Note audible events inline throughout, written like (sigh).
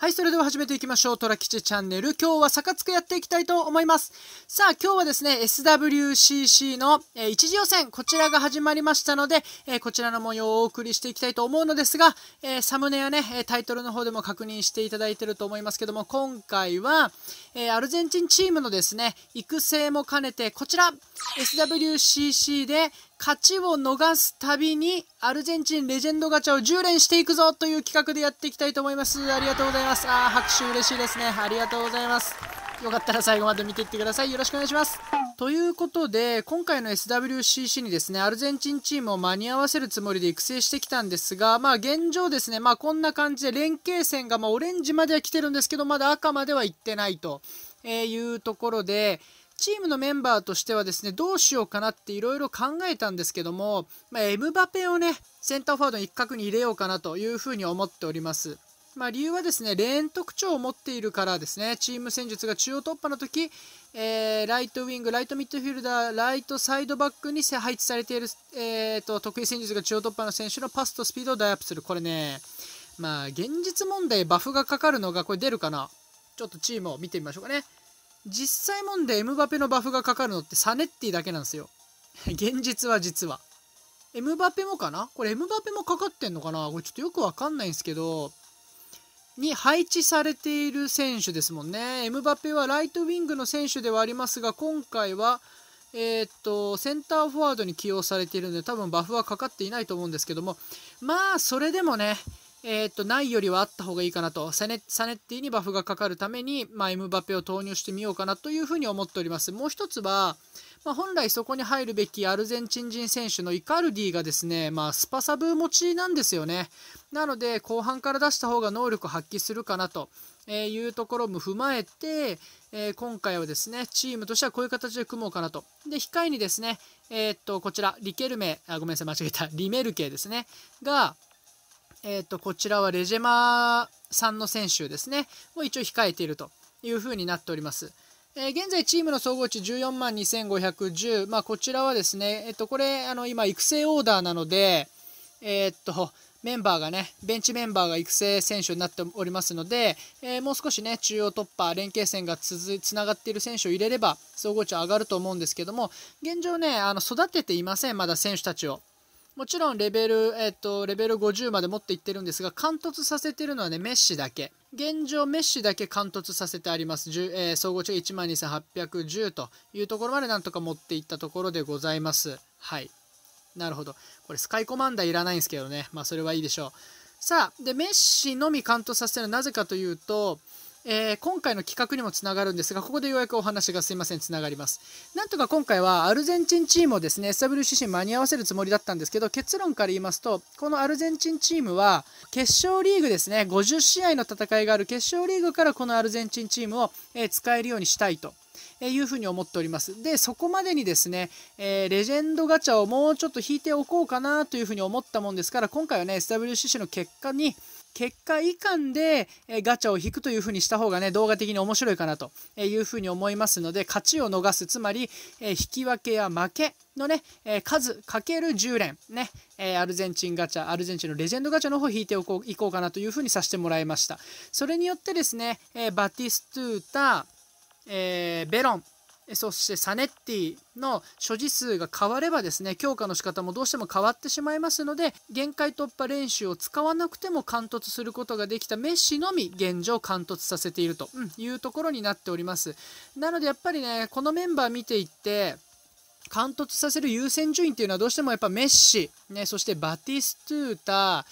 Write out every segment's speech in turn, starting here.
はい、それでは始めていきましょう。トラ吉チャンネル。今日はサカツクやっていきたいと思います。さあ、今日はですね、SWCC の、えー、一次予選、こちらが始まりましたので、えー、こちらの模様をお送りしていきたいと思うのですが、えー、サムネやね、タイトルの方でも確認していただいてると思いますけども、今回は、えアルゼンチンチームのですね、育成も兼ねて、こちら、SWCC で、勝ちを逃すたびにアルゼンチンレジェンドガチャを10連していくぞという企画でやっていきたいと思いますありがとうございますあ拍手嬉しいですねありがとうございますよかったら最後まで見ていってくださいよろしくお願いしますということで今回の SWCC にですねアルゼンチンチームを間に合わせるつもりで育成してきたんですがまあ現状ですねまあこんな感じで連携戦がまあオレンジまでは来てるんですけどまだ赤までは行ってないとえー、いうところで、チームのメンバーとしてはですね、どうしようかなっていろいろ考えたんですけども、まあ、エムバペをね、センターフォワードの一角に入れようかなというふうに思っております。まあ、理由はですね、レーン特徴を持っているからですね、チーム戦術が中央突破の時、えー、ライトウィング、ライトミッドフィルダー、ライトサイドバックに配置されている、えーと、と得意戦術が中央突破の選手のパスとスピードをダイアップする。これね、まあ、現実問題、バフがかかるのが、これ出るかなちょっとチームを見てみましょうかね。実際んでエムバペのバフがかかるのってサネッティだけなんですよ。(laughs) 現実は実は。エムバペもかなこれエムバペもかかってんのかなこれちょっとよくわかんないんですけど、に配置されている選手ですもんね。エムバペはライトウィングの選手ではありますが、今回は、えー、っと、センターフォワードに起用されているので、多分バフはかかっていないと思うんですけども、まあ、それでもね、えー、っと、ないよりはあった方がいいかなと、サネサネッティにバフがかかるために、まあ、エムバペを投入してみようかなというふうに思っております。もう一つは、まあ、本来そこに入るべきアルゼンチン人選手のイカルディがですね、まあ、スパサブ持ちなんですよね。なので、後半から出した方が能力発揮するかなと。えー、いうところも踏まえて、えー、今回はですね、チームとしてはこういう形で組もうかなと。で、控えにですね、えー、っと、こちら、リケルメ、あ、ごめんなさい、間違えた、リメルケですね、が、えー、と、こちらはレジェマさんの選手ですね、を一応控えているというふうになっております。えー、現在、チームの総合値14万2510、まあ、こちらはですね、えっ、ー、と、これ、あの、今、育成オーダーなので、えっと、メンバーがね、ベンチメンバーが育成選手になっておりますので、えー、もう少しね、中央突破、連携戦がつつながっている選手を入れれば、総合値上がると思うんですけども、現状ね、あの育てていません、まだ選手たちを。もちろんレベル、えっ、と、レベル50まで持っていってるんですが、貫突させてるのはね、メッシだけ。現状、メッシだけ貫突させてあります。えー、総合値が12,810というところまでなんとか持っていったところでございます。はい。なるほど。これ、スカイコマンダーいらないんですけどね。まあ、それはいいでしょう。さあ、で、メッシのみ完投させるのはなぜかというと、えー、今回の企画にもつながるんですが、ここでようやくお話がすいません、つながります。なんとか今回はアルゼンチンチームをですね、SWCC 間に合わせるつもりだったんですけど、結論から言いますと、このアルゼンチンチームは、決勝リーグですね、50試合の戦いがある決勝リーグからこのアルゼンチンチームを、えー、使えるようにしたいとえいうふに思っております。で、そこまでにですね、えー、レジェンドガチャをもうちょっと引いておこうかなというふうに思ったもんですから、今回はね、SWCC の結果に、結果以下で、えガチャを引くというふうにした方がね動画的に面白いかなというふうに思いますので勝ちを逃すつまり、え引き分けや負けのね、え数かける10連ね、えアルゼンチンガチャアルゼンチンのレジェンドガチャの方引いておこういこうかなというふうにさせてもらいましたそれによってですね、えバティストゥータ、えベロンそしてサネッティの所持数が変わればですね強化の仕方もどうしても変わってしまいますので限界突破練習を使わなくても貫突することができたメッシのみ現状貫突させているというところになっておりますなのでやっぱりねこのメンバー見ていって貫突させる優先順位っていうのはどうしてもやっぱメッシ、ね、そしてバティストゥータ、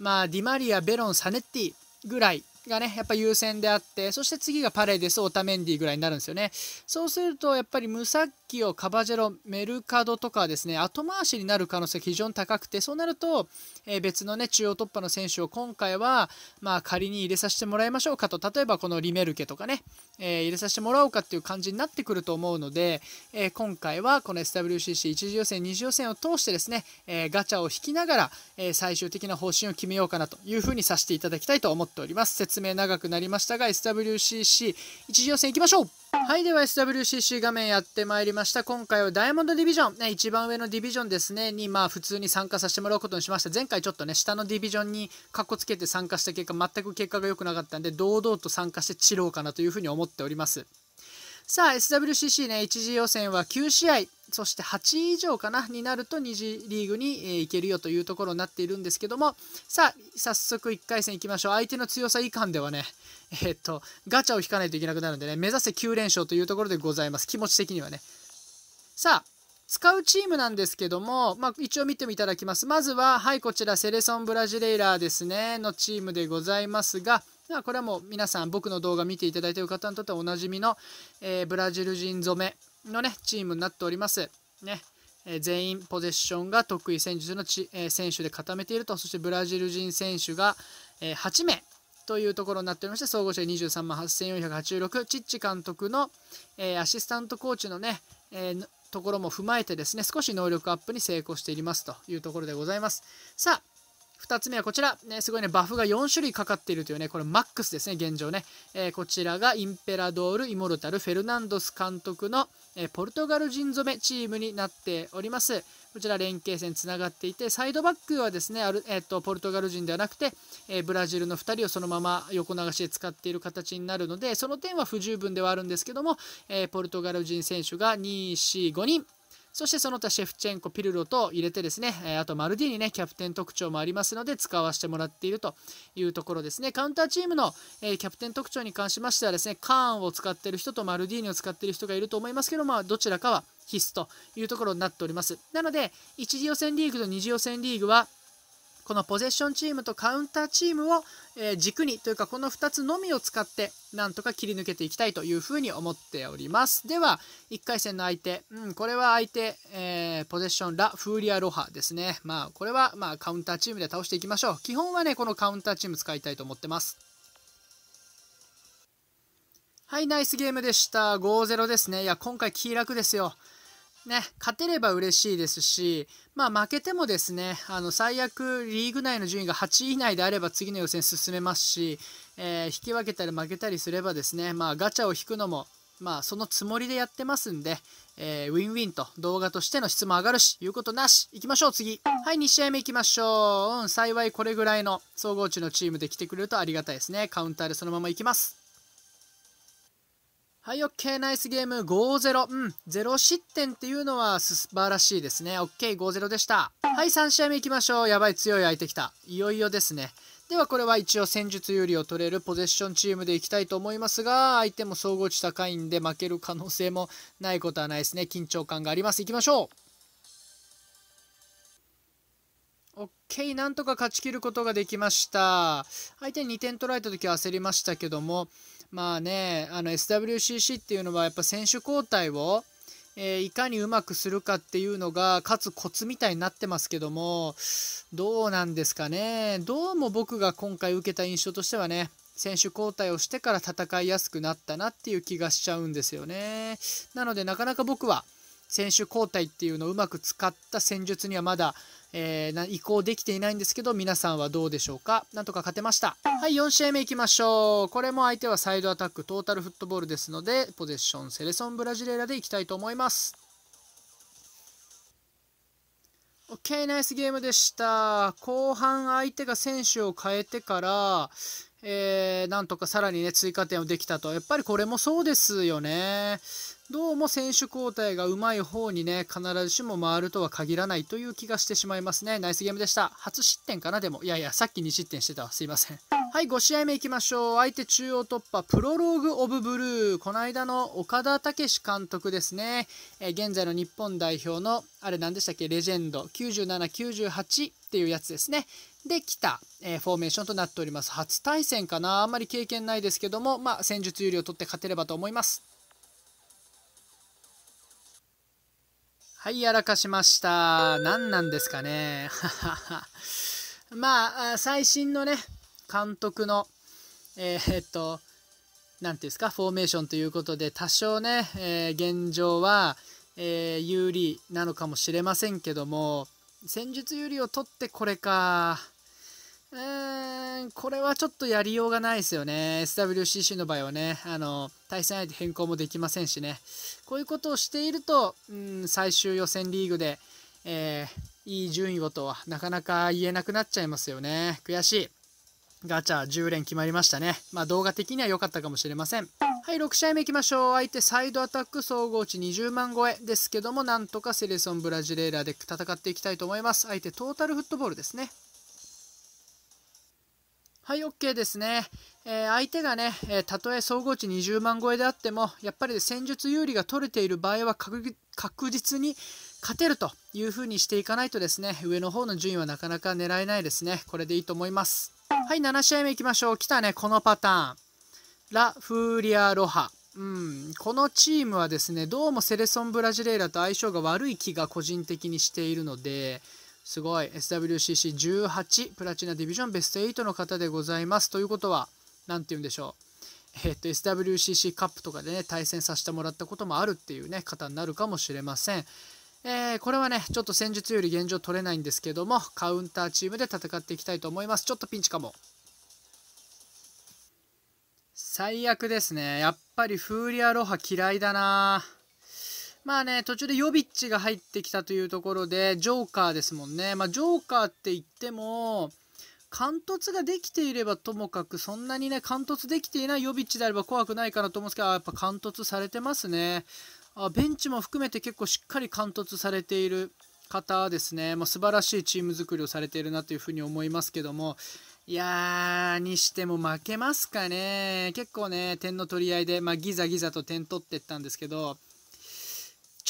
まあ、ディマリア、ベロン、サネッティぐらいがね、やっぱ優先であって、そして次がパレデス、オタメンディぐらいになるんですよね。そうすると、やっぱり無サキオ、カバジェロ、メルカドとかですね、後回しになる可能性が非常に高くて、そうなると、えー、別のね、中央突破の選手を今回は、まあ仮に入れさせてもらいましょうかと、例えばこのリメルケとかね、えー、入れさせてもらおうかっていう感じになってくると思うので、えー、今回はこの SWCC1 次予選、2次予選を通してですね、えガチャを引きながら、え最終的な方針を決めようかなというふうにさせていただきたいと思っております。説明長くなりましたが、SWCC1 次予選行きましょうはい、では SWCC 画面やってまいりました。今回はダイヤモンドディビジョン、ね、一番上のディビジョンですね、に、まあ、普通に参加させてもらうことにしました。前回ちょっとね、下のディビジョンにかっこつけて参加した結果、全く結果が良くなかったんで、堂々と参加して散ろうかなというふうに思っております。さあ SWCC ね1次予選は9試合そして8位以上かなになると2次リーグに、えー、行けるよというところになっているんですけどもさあ早速1回戦いきましょう相手の強さ以下ではねえー、っとガチャを引かないといけなくなるんでね目指せ9連勝というところでございます気持ち的にはねさあ使うチームなんですけども、まあ、一応見てもいただきますまずははいこちらセレソン・ブラジレイラーですねのチームでございますがであ、これはもう皆さん僕の動画見ていただいている方にとってはおなじみの、えー、ブラジル人染めのねチームになっております。ねえー、全員ポゼッションが得意戦術のち、えー、選手で固めているとそしてブラジル人選手が、え8名というところになっておりまして総合者23万8486チッチ監督の、えアシスタントコーチのね、えところも踏まえてですね少し能力アップに成功していますというところでございますさあ2つ目はこちら、ね、すごいね、バフが4種類かかっているというね、これマックスですね、現状ね。えー、こちらがインペラドール・イモルタル・フェルナンドス監督の、えー、ポルトガル人染めチームになっております。こちら連携戦つながっていて、サイドバックはですね、あるえーと、ポルトガル人ではなくて、えー、ブラジルの2人をそのまま横流しで使っている形になるので、その点は不十分ではあるんですけども、えポルトガル人選手が2、4、5人、そしてその他シェフチェンコ、ピルロと入れてですね、あとマルディーにね、キャプテン特徴もありますので使わせてもらっているというところですね。カウンターチームの、えキャプテン特徴に関しましてはですね、カーンを使っている人とマルディーニを使っている人がいると思いますけど、まあ、どちらかは必須というところになっております。なので、1次予選リーグと2次予選リーグは、このポゼッションチームとカウンターチームを、え軸にというかこの2つのみを使ってなんとか切り抜けていきたいというふうに思っておりますでは1回戦の相手、うん、これは相手、えー、ポゼッションラ・フーリア・ロハですねまあこれは、まあ、カウンターチームで倒していきましょう基本はねこのカウンターチーム使いたいと思ってますはい、ナイスゲームでした。5-0ですね。いや、今回、気楽ですよ。ね、勝てれば嬉しいですし、まあ、負けてもですねあの最悪リーグ内の順位が8位以内であれば次の予選進めますし、えー、引き分けたり負けたりすればですね、まあ、ガチャを引くのも、まあ、そのつもりでやってますんで、えー、ウィンウィンと動画としての質も上がるし言うことなし行きましょう次はい2試合目行きましょう、うん、幸いこれぐらいの総合値のチームで来てくれるとありがたいですねカウンターでそのまま行きますはい、ケーナイスゲーム5-0。うん、0失点っていうのは素晴らしいですね。OK、5-0でした。はい、3試合目いきましょう。やばい、強い相手きた。いよいよですね。ではこれは一応戦術有利を取れるポゼッションチームでいきたいと思いますが、相手も総合値高いんで負ける可能性もないことはないですね。緊張感があります。いきましょう OK、なんとか勝ちきることができました。相手に2点取られた時は焦りましたけども、まあね、あの SWCC っていうのはやっぱ選手交代を、えー、いかにうまくするかっていうのが勝つコツみたいになってますけどもどうなんですかねどうも僕が今回受けた印象としてはね選手交代をしてから戦いやすくなったなっていう気がしちゃうんですよねなのでなかなか僕は選手交代っていうのをうまく使った戦術にはまだえー、移行できていないんですけど、皆さんはどうでしょうかなんとか勝てました。はい、4試合目いきましょう。これも相手はサイドアタック、トータルフットボールですので、ポゼッション、セレソン・ブラジレラでいきたいと思います。OK、ナイスゲームでした。後半相手が選手を変えてから、えー、なんとかさらにね、追加点をできたと。やっぱりこれもそうですよね。どうも選手交代がうまい方にね、必ずしも回るとは限らないという気がしてしまいますね。ナイスゲームでした。初失点かな、でも。いやいや、さっき2失点してた。すいません。はい、5試合目いきましょう。相手中央突破、プロローグ・オブ・ブルー。この間の岡田武史監督ですね。えー、現在の日本代表の、あれ何でしたっけ、レジェンド。97、98っていうやつですね。で来た、えー、フォーメーションとなっております。初対戦かなあんまり経験ないですけども、まあ、戦術有利を取って勝てればと思います。はい、やらかしました。何なんですかね。(laughs) まあ、最新のね、監督の、えー、っと、何ていうんですか、フォーメーションということで、多少ね、えー、現状は、えー、有利なのかもしれませんけども、戦術有利を取ってこれか。うーん、これはちょっとやりようがないですよね。SWCC の場合はね、あの、対戦相手変更もできませんしね。こういうことをしていると、うん、最終予選リーグで、えー、いい順位をとはなかなか言えなくなっちゃいますよね。悔しい。ガチャ10連決まりましたね。まあ動画的には良かったかもしれません。はい、6試合目いきましょう。相手サイドアタック総合値20万超えですけども、なんとかセレソンブラジレーラで戦っていきたいと思います。相手トータルフットボールですね。はい、OK ですね。えー、相手がね、えー、たとえ総合値20万超えであっても、やっぱり戦術有利が取れている場合は確実に勝てるというふうにしていかないとですね、上の方の順位はなかなか狙えないですね。これでいいと思います。はい、7試合目いきましょう。来たね、このパターン。ラ・フーリア・ロハ。うん、このチームはですね、どうもセレソン・ブラジレイラと相性が悪い気が個人的にしているので、すごい SWCC18 プラチナディビジョンベスト8の方でございますということは何て言うんでしょうえっと SWCC カップとかでね対戦させてもらったこともあるっていうね方になるかもしれませんえー、これはねちょっと戦術より現状取れないんですけどもカウンターチームで戦っていきたいと思いますちょっとピンチかも最悪ですねやっぱりフーリアロハ嫌いだなまあね、途中でヨビッチが入ってきたというところで、ジョーカーですもんね。まあ、ジョーカーって言っても、貫突ができていればともかく、そんなにね、貫突できていないヨビッチであれば怖くないかなと思うんですけど、やっぱ貫突されてますね。あベンチも含めて結構しっかり貫突されている方ですね。まあ、素晴らしいチーム作りをされているなというふうに思いますけども、いやー、にしても負けますかね。結構ね、点の取り合いで、まあ、ギザギザと点取ってったんですけど、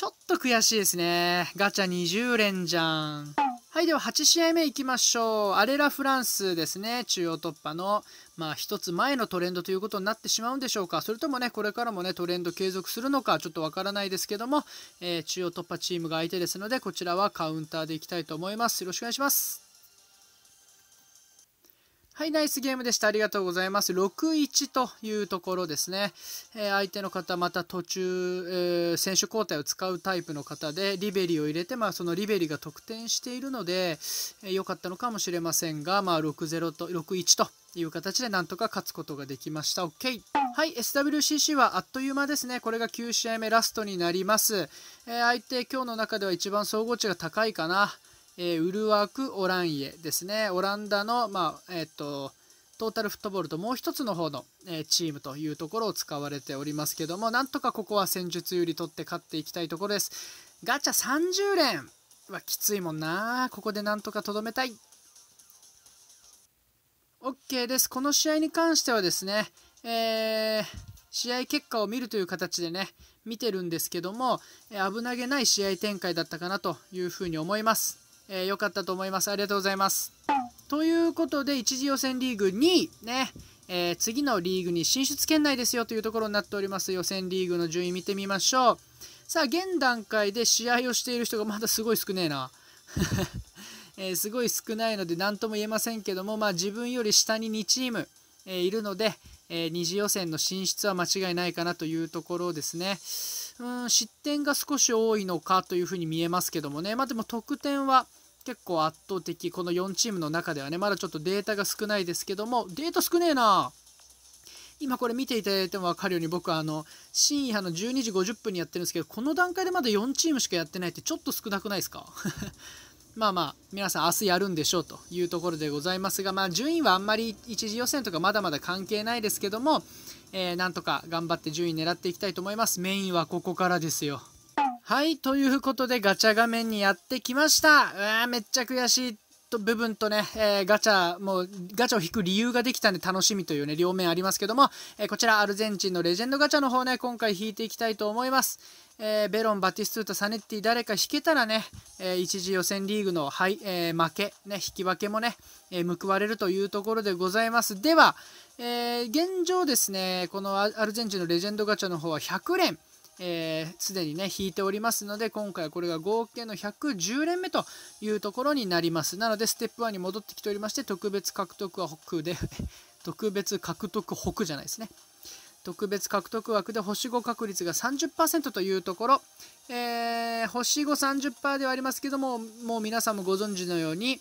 ちょっと悔しいですね。ガチャ20連じゃん。はい、では8試合目いきましょう。アレラ・フランスですね。中央突破の、まあ一つ前のトレンドということになってしまうんでしょうか。それともね、これからもね、トレンド継続するのか、ちょっとわからないですけども、えー、中央突破チームが相手ですので、こちらはカウンターでいきたいと思います。よろしくお願いします。はい、ナイスゲームでした。ありがとうございます。6-1というところですね。えー、相手の方、また途中、えー、選手交代を使うタイプの方で、リベリーを入れて、まあ、そのリベリーが得点しているので、良、えー、かったのかもしれませんが、まあ、6-0と、6-1という形でなんとか勝つことができました。OK! はい、SWCC はあっという間ですね。これが9試合目ラストになります。えー、相手、今日の中では一番総合値が高いかな。えー、ウルワク・オランイエですね。オランダの、まあ、えっ、ー、と、トータルフットボールともう一つの方の、えチームというところを使われておりますけども、なんとかここは戦術有利取って勝っていきたいところです。ガチャ30連はきついもんな。ここでなんとかとどめたい。OK です。この試合に関してはですね、えー、試合結果を見るという形でね、見てるんですけども、え危なげない試合展開だったかなというふうに思います。えー、よかったと思います。ありがとうございます。ということで、1次予選リーグ2位、ね、えー、次のリーグに進出圏内ですよというところになっております。予選リーグの順位見てみましょう。さあ、現段階で試合をしている人がまだすごい少ねえな。(laughs) えー、すごい少ないので何とも言えませんけども、まあ、自分より下に2チーム、えー、いるので、えー、二次予選の進出は間違いないかなというところですね。うん失点が少し多いのかというふうに見えますけどもね、まあ、でも得点は結構圧倒的この4チームの中ではねまだちょっとデータが少ないですけどもデータ少ねえな今これ見ていただいても分かるように僕はあの深夜の12時50分にやってるんですけどこの段階でまだ4チームしかやってないってちょっと少なくないですか (laughs) まあまあ皆さん明日やるんでしょうというところでございますがまあ順位はあんまり1次予選とかまだまだ関係ないですけどもえなんとか頑張って順位狙っていきたいと思いますメインはここからですよはい、ということでガチャ画面にやってきました。うわめっちゃ悔しいと部分とね、えー、ガチャ、もうガチャを引く理由ができたんで楽しみというね、両面ありますけども、えー、こちらアルゼンチンのレジェンドガチャの方ね、今回引いていきたいと思います。えー、ベロン、バティストゥータ、サネッティ、誰か引けたらね、えー、一次予選リーグの、はいえー、負け、ね、引き分けもね、え報われるというところでございます。では、え現状ですね、このアルゼンチンのレジェンドガチャの方は100連、えー、にね、引いておりますので、今回はこれが合計の110連目というところになります。なので、ステップ1に戻ってきておりまして、特別獲得は北で、(laughs) 特別獲得北じゃないですね。特別獲得枠で星5確率が30%というところ、えー、星530%ではありますけども、もう皆さんもご存知のように、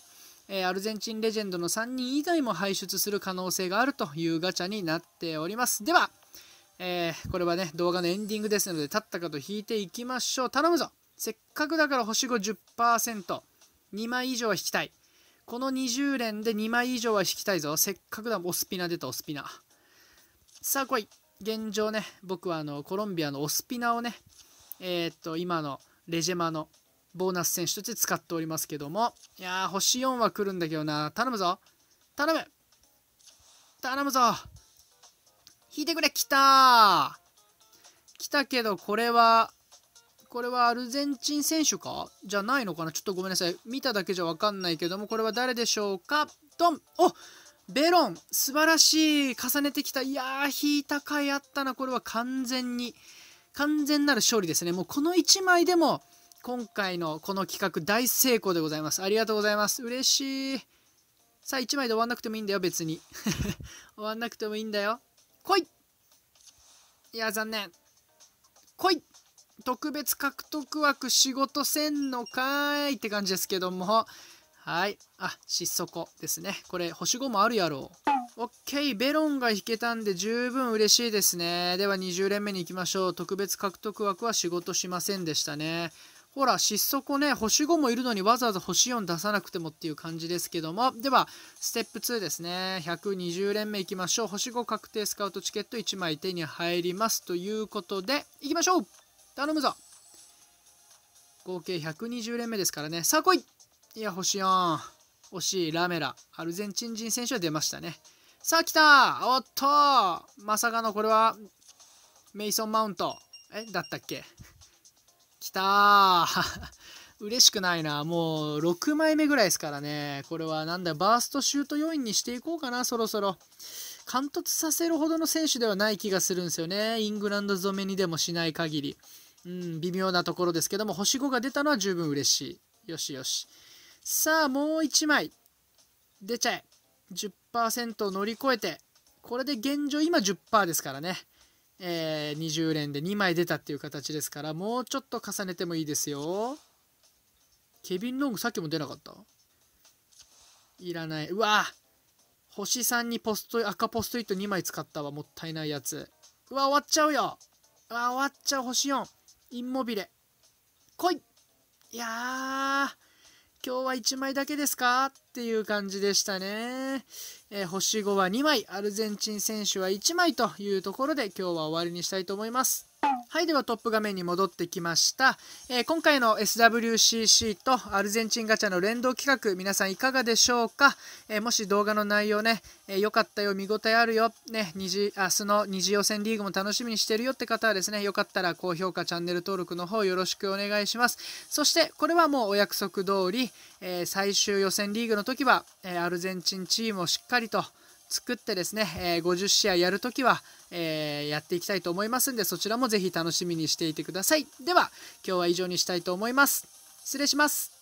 えアルゼンチンレジェンドの3人以外も輩出する可能性があるというガチャになっております。では、えー、これはね、動画のエンディングですので、立ったかと引いていきましょう。頼むぞせっかくだから星5 10%。2枚以上は引きたい。この20連で2枚以上は引きたいぞ。せっかくだ。オスピナ出た、オスピナ。さあ来い。現状ね、僕はあの、コロンビアのオスピナをね、えー、っと、今のレジェマのボーナス選手として使っておりますけども、いやー、星4は来るんだけどな。頼むぞ。頼む頼むぞ引いてくれ来た来たけど、これは、これはアルゼンチン選手かじゃないのかなちょっとごめんなさい。見ただけじゃわかんないけども、これは誰でしょうかドンおベロン素晴らしい重ねてきた。いやー、引いた甲斐あったな。これは完全に、完全なる勝利ですね。もうこの1枚でも、今回のこの企画大成功でございます。ありがとうございます。嬉しい。さあ、1枚で終わんなくてもいいんだよ、別に。(laughs) 終わんなくてもいいんだよ。来いいや、残念。来い特別獲得枠仕事せんのかーいって感じですけども。はい。あ、失速ですね。これ、星5もあるやろう。オッケー、ベロンが引けたんで十分嬉しいですね。では20連目に行きましょう。特別獲得枠は仕事しませんでしたね。ほら、失速ね、星5もいるのにわざわざ星4出さなくてもっていう感じですけども、では、ステップ2ですね。120連目いきましょう。星5確定スカウトチケット1枚手に入ります。ということで、いきましょう頼むぞ合計120連目ですからね。さあ来いいや、星4。惜しい、ラメラ。アルゼンチン人選手は出ましたね。さあ来たおっとまさかのこれは、メイソン・マウント。えだったっけ来たー (laughs) 嬉しくないな。もう6枚目ぐらいですからね。これはなんだ、バーストシュート要因にしていこうかな、そろそろ。完突させるほどの選手ではない気がするんですよね。イングランド染めにでもしない限り。うん、微妙なところですけども、星5が出たのは十分嬉しい。よしよし。さあ、もう1枚。出ちゃえ。10%を乗り越えて。これで現状、今10%ですからね。えー、20連で2枚出たっていう形ですからもうちょっと重ねてもいいですよケビン・ロングさっきも出なかったいらないうわ星3にポスト赤ポストイット2枚使ったわもったいないやつうわ終わっちゃうようわ終わっちゃう星4インモビレ来いいやー今日は1枚だけですかっていう感じでしたねえー、星5は2枚アルゼンチン選手は1枚というところで今日は終わりにしたいと思います。はい、ではトップ画面に戻ってきました。えー、今回の SWCC とアルゼンチンガチャの連動企画、皆さんいかがでしょうか、えー、もし動画の内容ね、えー、かったよ、見応えあるよ、ね、二次、明日の二次予選リーグも楽しみにしてるよって方はですね、よかったら高評価、チャンネル登録の方よろしくお願いします。そして、これはもうお約束通り、えー、最終予選リーグの時は、えアルゼンチンチームをしっかりと、作ってですね、え50試合やるときは、えー、やっていきたいと思いますんでそちらもぜひ楽しみにしていてくださいでは今日は以上にしたいと思います失礼します